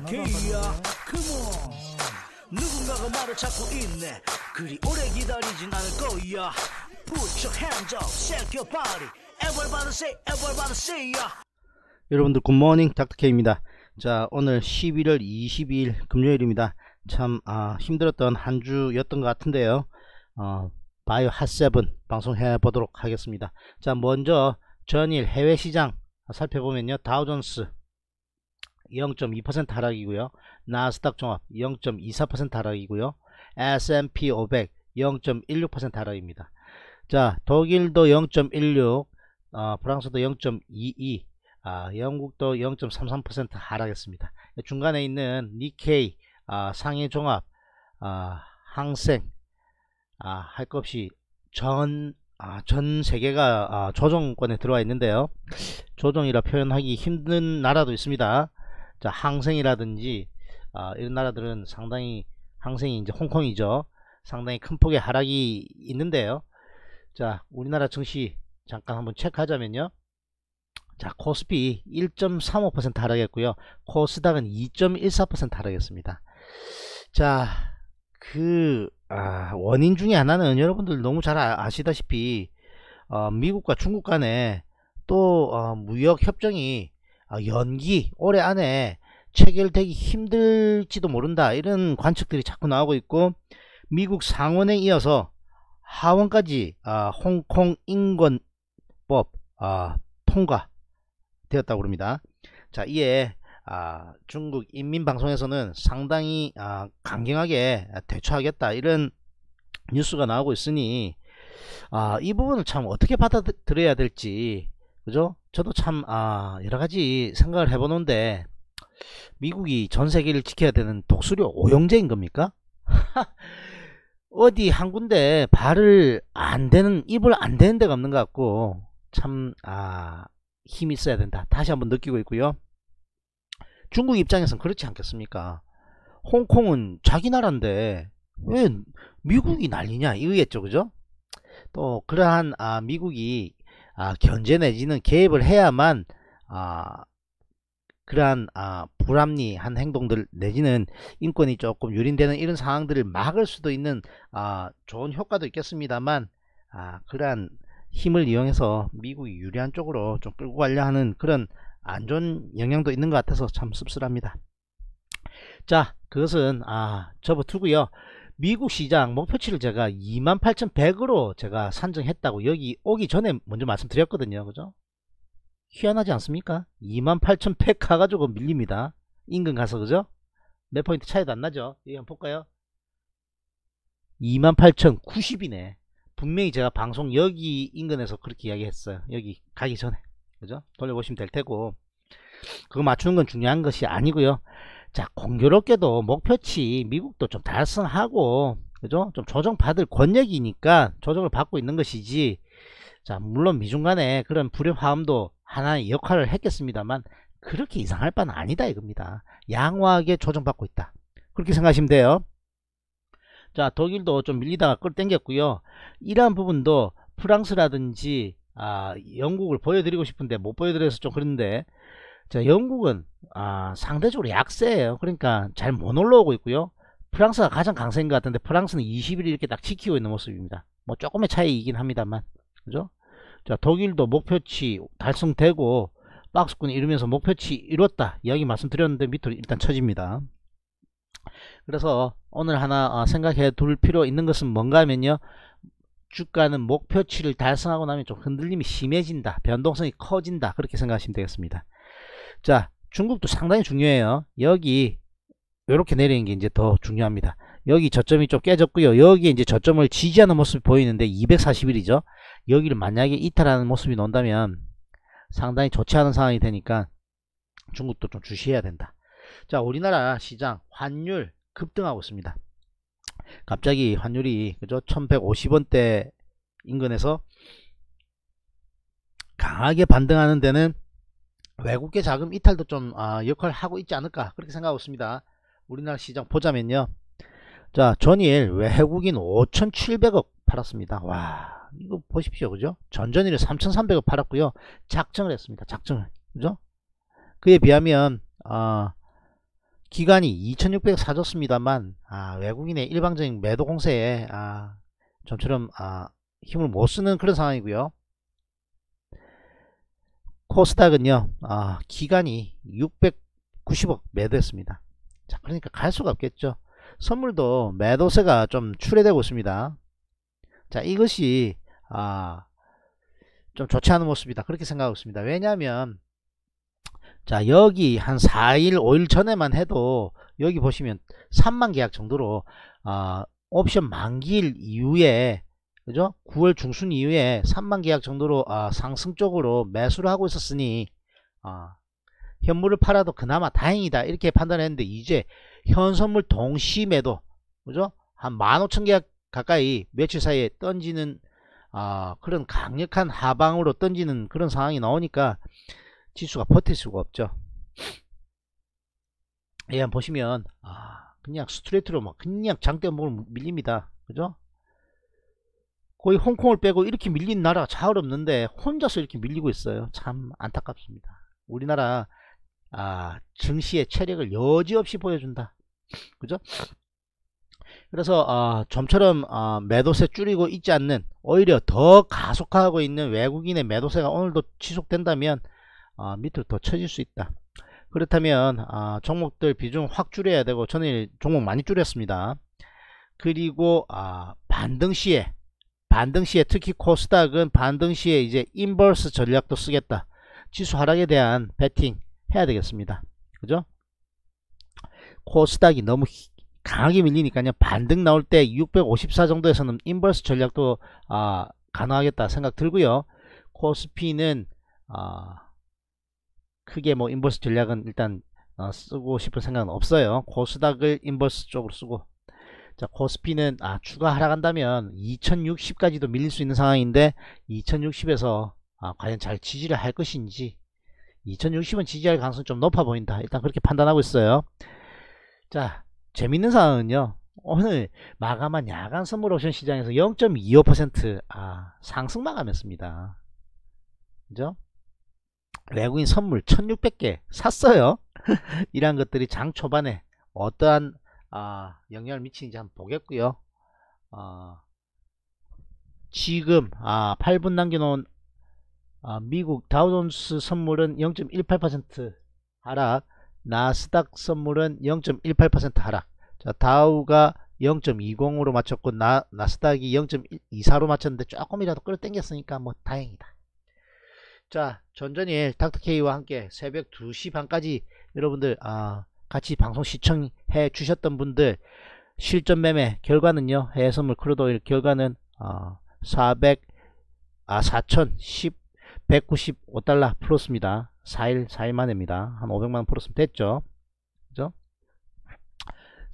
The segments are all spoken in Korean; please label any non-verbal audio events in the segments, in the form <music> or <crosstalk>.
전화가 컴온 누군가가 말을 찾고 있네 그리 오래 기다리진 않을 거야 Put your hands up, shake your body Everybody say, everybody say y a 여러분들 굿모닝 닥터케입니다 이자 오늘 11월 22일 금요일입니다 참 아, 힘들었던 한 주였던 것 같은데요 어, 바이오 핫세븐 방송해 보도록 하겠습니다 자 먼저 전일 해외시장 살펴보면요 다우존스 0.2% 하락이고요. 나스닥 종합 0.24% 하락이고요. S&P 500 0.16% 하락입니다. 자, 독일도 0.16, 어, 프랑스도 0.22, 아, 영국도 0.33% 하락했습니다. 중간에 있는 니케이, 아, 상해 종합, 아, 항생, 아, 할것 없이 전, 아, 전 세계가 아, 조정권에 들어와 있는데요. 조정이라 표현하기 힘든 나라도 있습니다. 자, 항생이라든지 아, 이런 나라들은 상당히 항생이 이제 홍콩이죠. 상당히 큰 폭의 하락이 있는데요. 자, 우리나라 증시 잠깐 한번 체크하자면요. 자, 코스피 1.35% 하락했고요. 코스닥은 2.14% 하락했습니다. 자, 그 아, 원인 중에 하나는 여러분들 너무 잘 아, 아시다시피 어, 미국과 중국 간에 또 어, 무역 협정이 아, 연기 올해 안에 체결되기 힘들지도 모른다 이런 관측들이 자꾸 나오고 있고 미국 상원에 이어서 하원까지 아, 홍콩 인권법 아, 통과되었다고 합니다. 자 이에 중국 인민방송에서는 상당히 강경하게 대처하겠다 이런 뉴스가 나오고 있으니 이 부분을 참 어떻게 받아들여야 될지 그죠? 저도 참, 아, 여러 가지 생각을 해보는데, 미국이 전 세계를 지켜야 되는 독수리 오영제인 겁니까? <laughs> 어디 한 군데 발을 안 되는, 입을 안 되는 데가 없는 것 같고, 참, 아, 힘이 있어야 된다. 다시 한번 느끼고 있고요. 중국 입장에선 그렇지 않겠습니까? 홍콩은 자기 나라인데, 왜 미국이 난리냐? 이거겠죠, 그죠? 또, 그러한, 아, 미국이 아, 견제 내지는 개입을 해야만 아, 그러한 아, 불합리한 행동들 내지는 인권이 조금 유린되는 이런 상황들을 막을 수도 있는 아, 좋은 효과도 있겠습니다만 아, 그러한 힘을 이용해서 미국이 유리한 쪽으로 좀 끌고 가려 하는 그런 안 좋은 영향도 있는 것 같아서 참 씁쓸합니다. 자 그것은 아 접어두고요. 미국 시장 목표치를 제가 28,100으로 제가 산정했다고 여기 오기 전에 먼저 말씀드렸거든요. 그죠? 희한하지 않습니까? 28,100 가가지고 밀립니다. 인근 가서 그죠? 몇 포인트 차이도 안 나죠? 여기 한번 볼까요? 28,090이네. 분명히 제가 방송 여기 인근에서 그렇게 이야기했어요. 여기 가기 전에. 그죠? 돌려보시면 될 테고. 그거 맞추는 건 중요한 것이 아니고요. 자 공교롭게도 목표치 미국도 좀 달성하고 그죠 좀 조정받을 권력이니까 조정을 받고 있는 것이지 자 물론 미중 간에 그런 불협화음도 하나의 역할을 했겠습니다만 그렇게 이상할 바는 아니다 이겁니다 양호하게 조정받고 있다 그렇게 생각하시면 돼요 자 독일도 좀 밀리다가 끌 땡겼고요 이러한 부분도 프랑스라든지 아, 영국을 보여드리고 싶은데 못 보여드려서 좀 그런데 자, 영국은 아, 상대적으로 약세예요. 그러니까 잘 못 올라오고 있고요. 프랑스가 가장 강세인 것 같은데 프랑스는 20일 이렇게 딱 지키고 있는 모습입니다. 뭐 조금의 차이이긴 합니다만. 그죠? 자, 독일도 목표치 달성되고 박스권 이루면서 목표치 이뤘다. 이야기 말씀드렸는데 밑으로 일단 쳐집니다. 그래서 오늘 하나 어, 생각해 둘 필요 있는 것은 뭔가 하면요. 주가는 목표치를 달성하고 나면 좀 흔들림이 심해진다. 변동성이 커진다. 그렇게 생각하시면 되겠습니다. 자 중국도 상당히 중요해요 여기 이렇게 내리는 게 이제 더 중요합니다 여기 저점이 좀 깨졌고요 여기에 이제 저점을 지지하는 모습이 보이는데 2 4 0일이죠 여기를 만약에 이탈하는 모습이 나온다면 상당히 좋지 않은 상황이 되니까 중국도 좀 주시해야 된다 자 우리나라 시장 환율 급등하고 있습니다 갑자기 환율이 그죠 1150원대 인근에서 강하게 반등하는 데는 외국계 자금 이탈도 좀 아, 역할을 하고 있지 않을까 그렇게 생각하고 있습니다. 우리나라 시장 보자면요. 자 전일 외국인 5,700억 팔았습니다. 와 이거 보십시오 그죠? 전전일에 3,300억 팔았고요. 작정을 했습니다. 작정을 그죠? 그에 비하면 아, 기간이 2,600억 사줬습니다만 아, 외국인의 일방적인 매도 공세에 아, 좀처럼 아, 힘을 못 쓰는 그런 상황이고요. 코스닥은요 아, 기간이 690억 매도했습니다 자 그러니까 갈 수가 없겠죠 선물도 매도세가 좀 출해되고 있습니다 자 이것이 아, 좀 좋지 않은 모습이다 그렇게 생각하고 있습니다 왜냐하면 자 여기 한 4일 5일 전에만 해도 여기 보시면 3만 계약 정도로 아, 옵션 만기일 이후에 그죠? 9월 중순 이후에 3만 계약 정도로 아, 상승 적으로 매수를 하고 있었으니 아, 현물을 팔아도 그나마 다행이다 이렇게 판단했는데 이제 현선물 동시 매도 그죠? 한 15,000계약 가까이 며칠 사이에 던지는 아, 그런 강력한 하방으로 던지는 그런 상황이 나오니까 지수가 버틸 수가 없죠. 예, 보시면 아, 그냥 스트레이트로 막 뭐 그냥 장대 목을 밀립니다. 그죠? 거의 홍콩을 빼고 이렇게 밀린 나라가 잘 없는데 혼자서 이렇게 밀리고 있어요. 참 안타깝습니다. 우리나라 아, 증시의 체력을 여지없이 보여준다. 그죠? 그래서 아, 좀처럼 아, 매도세 줄이고 있지 않는 오히려 더 가속화하고 있는 외국인의 매도세가 오늘도 지속된다면 아, 밑으로 더 쳐질 수 있다. 그렇다면 아, 종목들 비중 확 줄여야 되고 저는 종목 많이 줄였습니다. 그리고 아, 반등 시에 반등 시에 특히 코스닥은 반등 시에 이제 인버스 전략도 쓰겠다. 지수 하락에 대한 배팅 해야 되겠습니다. 그죠? 코스닥이 너무 강하게 밀리니까요. 반등 나올 때 654 정도에서는 인버스 전략도 아, 가능하겠다 생각 들고요. 코스피는 아, 크게 뭐 인버스 전략은 일단 어, 쓰고 싶은 생각은 없어요. 코스닥을 인버스 쪽으로 쓰고 자 코스피는 아 추가 하락한다면 2060까지도 밀릴 수 있는 상황인데 2060에서 아, 과연 잘 지지를 할 것인지 2060은 지지할 가능성이 좀 높아 보인다 일단 그렇게 판단하고 있어요 자 재밌는 상황은요 오늘 마감한 야간 선물 옵션 시장에서 0.25%아 상승 마감했습니다 그죠? 외국인 선물 1600개 샀어요 <laughs> 이런 것들이 장 초반에 어떠한 아, 영향을 미치는지 한번 보겠고요 아, 지금 아, 8분 남겨놓은 아, 미국 다우존스 선물은 0.18% 하락 나스닥 선물은 0.18% 하락 자, 다우가 0.20으로 맞췄고 나, 나스닥이 0.24로 맞췄는데 조금이라도 끌어당겼으니까 뭐 다행이다 자 전전일 닥터K와 함께 새벽 2시 반까지 여러분들 아, 같이 방송 시청해 주셨던 분들 실전 매매 결과는요. 해외선물 크루드 오일 결과는 어, 400, 아 4010, 195달러 플러스입니다. 4일, 4일 만입니다. 한 500만원 플러스 됐죠. 그죠?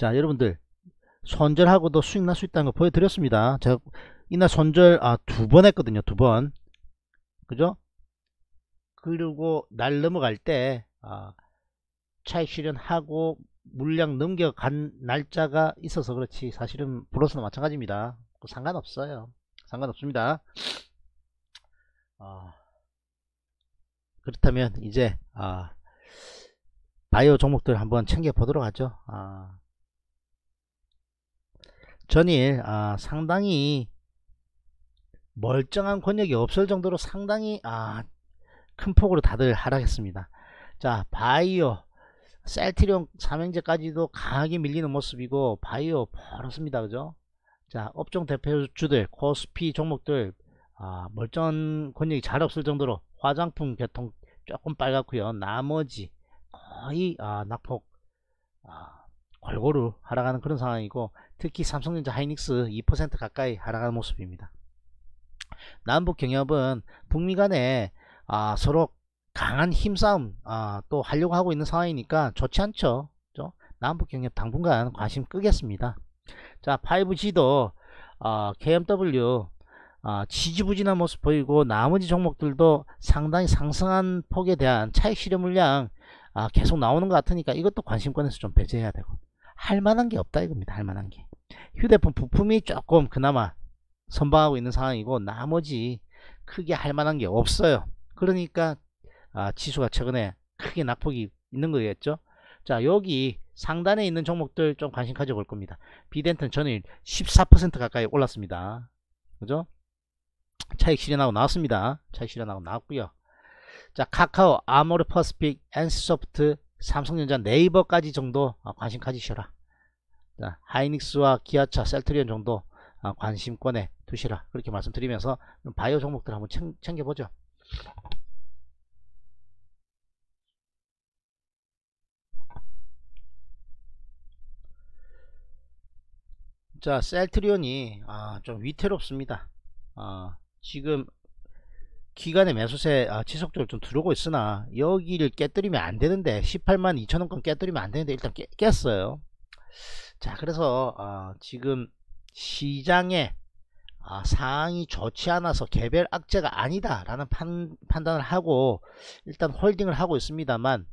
자, 여러분들. 손절하고도 수익 날 수 있다는 거 보여드렸습니다. 제가 이날 손절, 아, 두 번 했거든요. 두 번. 그죠? 그리고 날 넘어갈 때, 아, 차익 실현하고 물량 넘겨간 날짜가 있어서 그렇지 사실은 플러스나 마찬가지입니다 그 상관없어요 상관없습니다 어, 그렇다면 이제 어, 바이오 종목들 한번 챙겨 보도록 하죠 어, 전일 상당히 멀쩡한 권역이 없을 정도로 상당히 큰 폭으로 다들 하락했습니다 자 바이오 셀트리온 삼형제까지도 강하게 밀리는 모습이고 바이오 벌었습니다 그죠 자 업종 대표주들 코스피 종목들 아, 멀쩡한 권력이잘 없을 정도로 화장품 개통 조금 빨갛고요 나머지 거의 아, 낙폭 아, 골고루 하락하는 그런 상황이고 특히 삼성전자 하이닉스 2% 가까이 하락하는 모습입니다 남북 경협은 북미 간에 아, 서로 강한 힘싸움 아, 또 하려고 하고 있는 상황이니까 좋지 않죠. 그렇죠? 남북 경협 당분간 관심 끄겠습니다. 자 5G도 어, KMW 어, 지지부진한 모습 보이고 나머지 종목들도 상당히 상승한 폭에 대한 차익 실현 물량 아, 계속 나오는 것 같으니까 이것도 관심권에서 좀 배제해야 되고 할 만한 게 없다 이겁니다. 할 만한 게 휴대폰 부품이 조금 그나마 선방하고 있는 상황이고 나머지 크게 할 만한 게 없어요. 그러니까 아, 지수가 최근에 크게 낙폭이 있는 거겠죠 자 여기 상단에 있는 종목들 좀 관심 가져볼 겁니다 비덴트는 전일 14% 가까이 올랐습니다 그죠 차익 실현하고 나왔습니다 차익 실현하고 나왔고요 자 카카오 아모르 퍼스픽 엔스소프트 삼성전자 네이버까지 정도 아, 관심 가지셔라 자, 하이닉스와 기아차 셀트리온 정도 아, 관심권에 두시라 그렇게 말씀드리면서 바이오 종목들 한번 챙겨보죠 자 셀트리온이 아, 좀 위태롭습니다 아, 지금 기간의 매수세 아, 지속적으로 좀 들어오고 있으나 여기를 깨뜨리면 안되는데 18만 2천원권 깨뜨리면 안되는데 일단 깨, 깼어요 자 그래서 아, 지금 시장에 아, 상황이 좋지 않아서 개별 악재가 아니다 라는 판, 단을 하고 일단 홀딩을 하고 있습니다만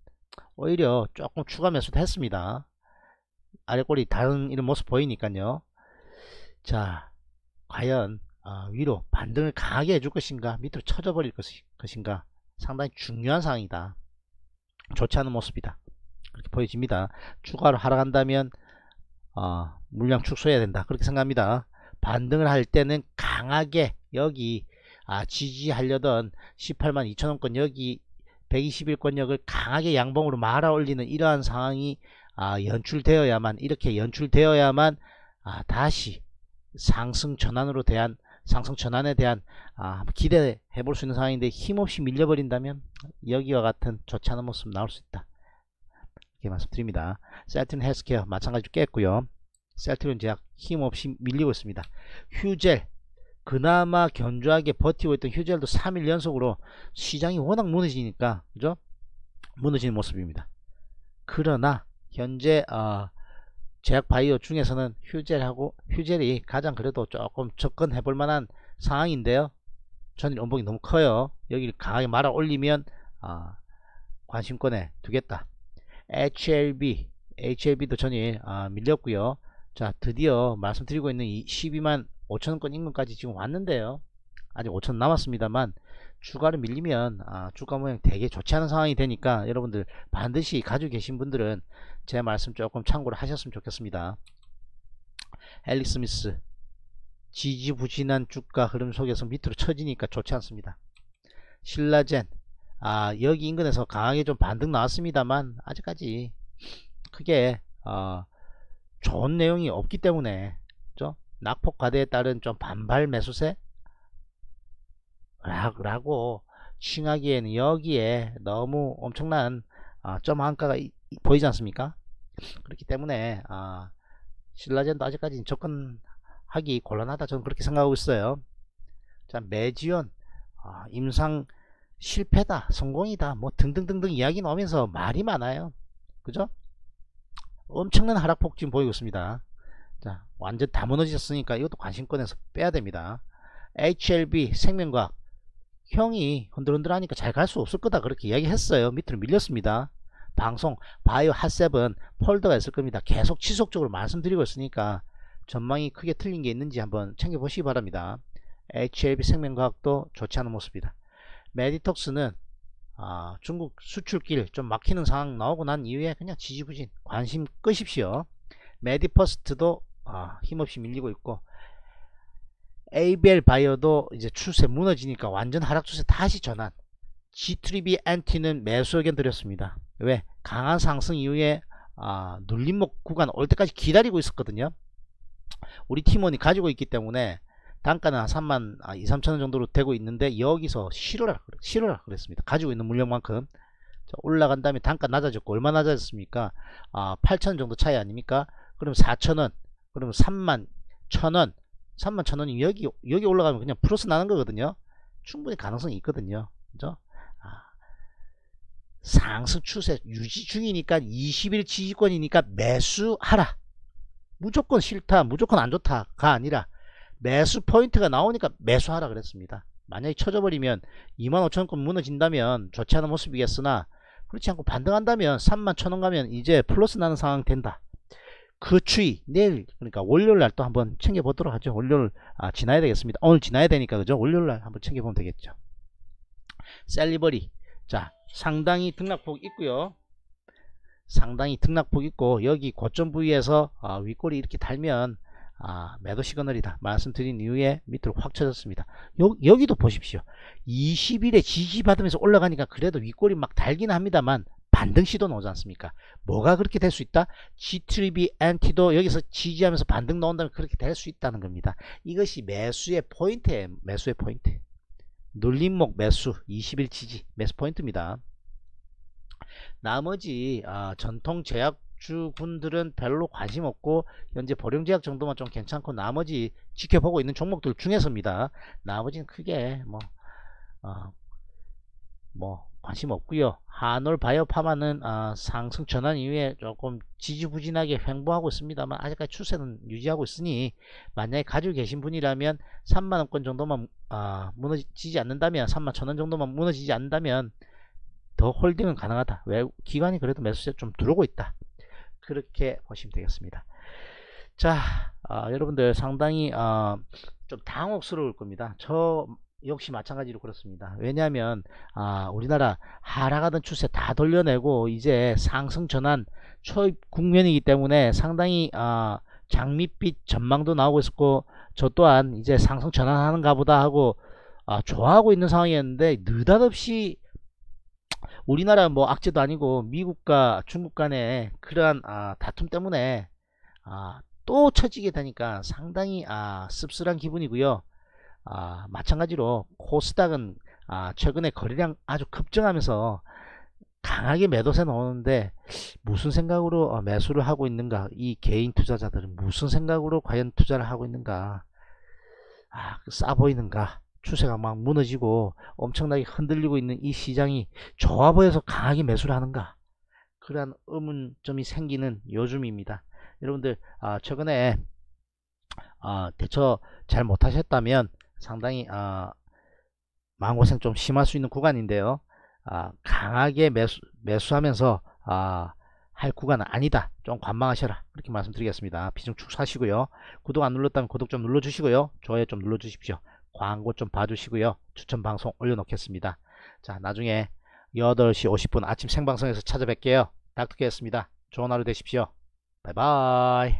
오히려 조금 추가 매수도 했습니다 아래꼬리 다른 이런 모습 보이니까요 자 과연 어, 위로 반등을 강하게 해줄 것인가 밑으로 쳐져 버릴 것인가 상당히 중요한 상황이다 좋지 않은 모습이다 그렇게 보여집니다 추가로 하락한다면 어, 물량 축소해야 된다 그렇게 생각합니다 반등을 할 때는 강하게 여기 아, 지지하려던 18만 2천원권 여기 121권역을 강하게 양봉으로 말아 올리는 이러한 상황이 아, 연출되어야만 이렇게 연출되어야만 아, 다시 상승 전환으로 대한 상승 전환에 대한 아, 기대해 볼 수 있는 상황인데 힘없이 밀려버린다면 여기와 같은 좋지 않은 모습 나올 수 있다. 이렇게 말씀드립니다. 셀트린 헬스케어 마찬가지로 깼고요. 셀트린 제약 힘없이 밀리고 있습니다. 휴젤 그나마 견조하게 버티고 있던 휴젤도 3일 연속으로 시장이 워낙 무너지니까 그죠? 무너지는 모습입니다. 그러나 현재 어, 제약 바이오 중에서는 휴젤하고 휴젤이 가장 그래도 조금 접근해 볼 만한 상황인데요. 전일 원봉이 너무 커요. 여기를 강하게 말아 올리면 아, 관심권에 두겠다. HLB, HLB도 전일 아, 밀렸고요. 자, 드디어 말씀드리고 있는 이 12만 5천원권 인근까지 지금 왔는데요. 아직 5천 원 남았습니다만 주가를 밀리면 아, 주가 모양 되게 좋지 않은 상황이 되니까 여러분들 반드시 가지고 계신 분들은 제 말씀 조금 참고를 하셨으면 좋겠습니다. 엘리 스미스 지지부진한 주가 흐름 속에서 밑으로 처지니까 좋지 않습니다. 신라젠 아 여기 인근에서 강하게 좀 반등 나왔습니다만 아직까지 크게 어, 좋은 내용이 없기 때문에 낙폭과대에 따른 좀 반발 매수세 라고 칭하기에는 여기에 너무 엄청난 아, 점 한가가 보이지 않습니까? 그렇기 때문에 아, 신라젠도 아직까지 는 접근하기 곤란하다 저는 그렇게 생각하고 있어요. 자 매지원 아, 임상 실패다 성공이다 뭐 등등등등 이야기 나오면서 말이 많아요. 그죠? 엄청난 하락폭 지금 보이고 있습니다. 자 완전 다무너지셨으니까 이것도 관심권에서 빼야 됩니다. HLB 생명과학 형이 흔들흔들하니까 잘 갈 수 없을 거다 그렇게 이야기했어요 밑으로 밀렸습니다 방송 바이오 핫세븐 폴더가 있을 겁니다 계속 지속적으로 말씀드리고 있으니까 전망이 크게 틀린 게 있는지 한번 챙겨보시기 바랍니다 HLB 생명과학도 좋지 않은 모습이다 메디톡스는 아, 중국 수출길 좀 막히는 상황 나오고 난 이후에 그냥 지지부진 관심 끄십시오 메디퍼스트도 아, 힘없이 밀리고 있고 ABL 바이어도 이제 추세 무너지니까 완전 하락 추세 다시 전환. G3B 엔티는 매수 의견 드렸습니다. 왜? 강한 상승 이후에 아, 눌림목 구간 올 때까지 기다리고 있었거든요. 우리 팀원이 가지고 있기 때문에 단가는 한 3만 아, 2, 3천원 정도로 되고 있는데 여기서 실어라, 실어라 그랬습니다. 가지고 있는 물량만큼 올라간 다음에 단가 낮아졌고 얼마 낮아졌습니까? 아, 8천 원 정도 차이 아닙니까? 그럼 4천원 그럼 3만 1 천원 3만 천원이 여기 여기 올라가면 그냥 플러스 나는 거거든요 충분히 가능성이 있거든요 그죠 아, 상승 추세 유지 중이니까 20일 지지권이니까 매수하라 무조건 싫다 무조건 안 좋다가 아니라 매수 포인트가 나오니까 매수하라 그랬습니다 만약에 쳐져버리면 25,000건 무너진다면 좋지 않은 모습이겠으나 그렇지 않고 반등한다면 3만 천 원 가면 이제 플러스 나는 상황 된다 그 추위 내일 그러니까 월요일 날 또 한번 챙겨보도록 하죠. 월요일 아, 지나야 되겠습니다. 오늘 지나야 되니까 그죠? 월요일 날 한번 챙겨보면 되겠죠. 셀리버리 자 상당히 등락폭 있고요. 상당히 등락폭 있고 여기 고점 부위에서 아, 윗골이 이렇게 달면 아, 매도 시그널이다 말씀드린 이후에 밑으로 확 쳐졌습니다 여, 기도 보십시오 20일에 지지받으면서 올라가니까 그래도 윗골이 막 달긴 합니다만 반등 시도 나오지 않습니까? 뭐가 그렇게 될 수 있다? g 3 b NT도 여기서 지지하면서 반등 나온다면 그렇게 될 수 있다는 겁니다. 이것이 매수의 포인트에 매수의 포인트. 눌림목 매수 20일 지지 매수 포인트입니다. 나머지 아, 전통 제약주군들은 별로 관심 없고 현재 보령제약 정도만 좀 괜찮고 나머지 지켜보고 있는 종목들 중에서입니다. 나머지는 크게 뭐 어, 뭐 관심 없고요 한올 바이오파마는 아, 상승 전환 이후에 조금 지지부진하게 횡보하고 있습니다만 아직까지 추세는 유지하고 있으니 만약에 가지고 계신 분이라면 3만원권 정도만 아, 무너지지 않는다면 3만 천원 정도만 무너지지 않는다면 더 홀딩은 가능하다 왜 기관이 그래도 매수세 좀 들어오고 있다 그렇게 보시면 되겠습니다 자 아, 여러분들 상당히 좀 당혹스러울 겁니다 저 역시 마찬가지로 그렇습니다. 왜냐하면 아, 우리나라 하락하던 추세 다 돌려내고 이제 상승 전환 초입 국면이기 때문에 상당히 아, 장밋빛 전망도 나오고 있었고 저 또한 이제 상승 전환하는가 보다 하고 아, 좋아하고 있는 상황이었는데 느닷없이 우리나라 뭐 악재도 아니고 미국과 중국 간의 그러한 아, 다툼 때문에 아, 또 처지게 되니까 상당히 아, 씁쓸한 기분이고요. 아, 마찬가지로 코스닥은 아, 최근에 거래량 아주 급증하면서 강하게 매도세 나오는데 무슨 생각으로 어, 매수를 하고 있는가 이 개인 투자자들은 무슨 생각으로 과연 투자를 하고 있는가 아, 그 싸 보이는가 추세가 막 무너지고 엄청나게 흔들리고 있는 이 시장이 좋아 보여서 강하게 매수를 하는가 그러한 의문점이 생기는 요즘입니다 여러분들 아, 최근에 아, 대처 잘 못하셨다면 상당히 아, 망고생 좀 심할 수 있는 구간인데요. 아, 강하게 매수, 매수하면서 아, 할 구간은 아니다. 좀 관망하셔라. 그렇게 말씀드리겠습니다. 비중 축소하시고요 구독 안 눌렀다면 구독 좀 눌러주시고요. 좋아요 좀 눌러주십시오. 광고 좀 봐주시고요. 추천 방송 올려놓겠습니다. 자 나중에 8시 50분 아침 생방송에서 찾아뵐게요. 닥터케였습니다. 좋은 하루 되십시오. 바이바이.